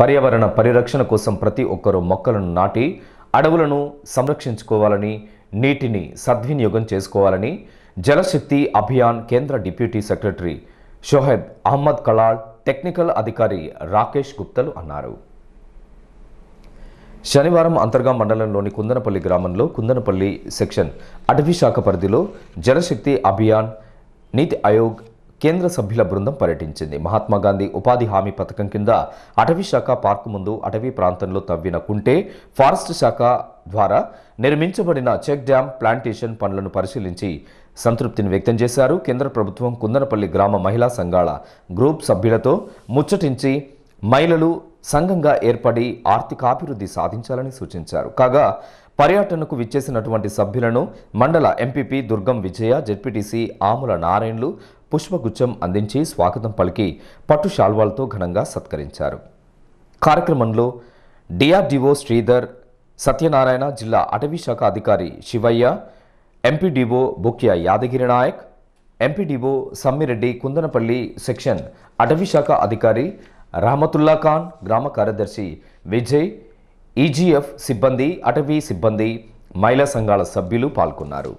పర్యావరణ పరిరక్షణ కోసం ప్రతి ఒక్కరూ మొక్కలను నాటి అడవులను సంరక్షించుకోవాలని నీటిని సద్వినియోగం చేసుకోవాలని జలశక్తి అభియాన్ కేంద్ర deputy secretary Shoaib Ahmed Kalal technical అధికారి రాకేష్ గుప్తలు అన్నారు శనివారం అంతర్గా మండలంలోని కుందనపల్లి గ్రామంలో కుందనపల్లి సెక్షన్ అటవీ శాఖ పరిధిలో జలశక్తి అభియాన్ నీతి ఆయోగ్ కేంద్ర సభ్యుల బృందం పర్యటించింది మహాత్మాగాంధీ ఉపాధి హామీ పథకం కింద అటవీ శాఖ పార్కు ముందు అటవీ ప్రాంతంలో తవ్విన కుంటే ఫారెస్ట్ శాఖ ద్వారా నిర్మించబడిన చెక్ డ్యాం ప్లాంటేషన్ పనులను పరిశీలించి సంతృప్తిని వ్యక్తం చేశారు కేంద్ర ప్రభుత్వం కుందనపల్లి గ్రామ మహిళా సంఘాల గ్రూప్ సభ్యులతో ముచ్చటించి మహిళలు సంఘంగా ఏర్పడి ఆర్థికాభివృద్ధి సాధించాలని సూచించారు కాగా పర్యటనకు విచ్చేసినటువంటి సభ్యులను మండల ఎంపీపీ దుర్గం విజయ జెడ్పీటీసీ ఆముల నారాయణలు పుష్పగుచ్చం అందించి స్వాగతం పలికి పట్టు శాల్వాలతో ఘనంగా సత్కరించారు కార్యక్రమంలో డిఆర్డిఓ శ్రీధర్ సత్యనారాయణ జిల్లా అటవీ శాఖ అధికారి Shivayya MPDO Bukya Yadagiri Naik MPDO Sammireddy Kundanapalli section అటవీ శాఖ అధికారి రహమతుల్లా ఖాన్ గ్రామ కార్యదర్శి విజయ్ ఈజీఎఫ్ సిబ్బంది అటవీ సిబ్బంది మహిళా సంఘాల సభ్యులు పాల్గొన్నారు